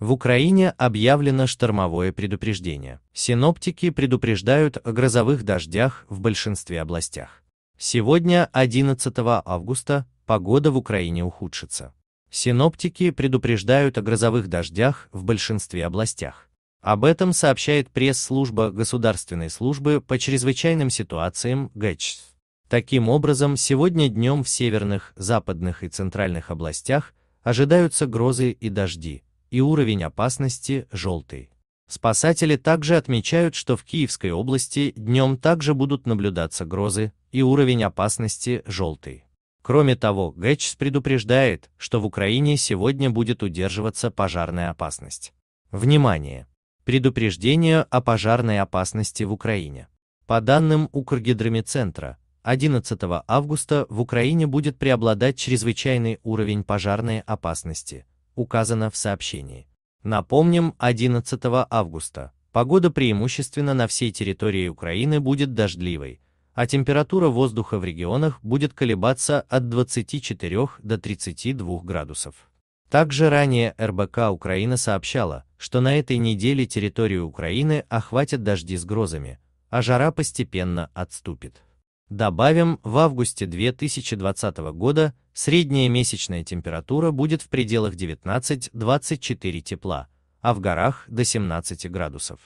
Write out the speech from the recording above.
В Украине объявлено штормовое предупреждение. Синоптики предупреждают о грозовых дождях в большинстве областях. Сегодня, 11 августа, погода в Украине ухудшится. Синоптики предупреждают о грозовых дождях в большинстве областях. Об этом сообщает пресс-служба Государственной службы по чрезвычайным ситуациям ГЭЧС. Таким образом, сегодня днем в северных, западных и центральных областях ожидаются грозы и дожди, и уровень опасности желтый. Спасатели также отмечают, что в Киевской области днем также будут наблюдаться грозы, и уровень опасности желтый. Кроме того, ГЭЧС предупреждает, что в Украине сегодня будет удерживаться пожарная опасность. Внимание! Предупреждение о пожарной опасности в Украине. По данным Укргидромедцентра, 11 августа в Украине будет преобладать чрезвычайный уровень пожарной опасности – указано в сообщении. Напомним, 11 августа погода преимущественно на всей территории Украины будет дождливой, а температура воздуха в регионах будет колебаться от 24 до 32 градусов. Также ранее РБК Украина сообщала, что на этой неделе территорию Украины охватят дожди с грозами, а жара постепенно отступит. Добавим, в августе 2020 года средняя месячная температура будет в пределах 19-24 тепла, а в горах до 17 градусов.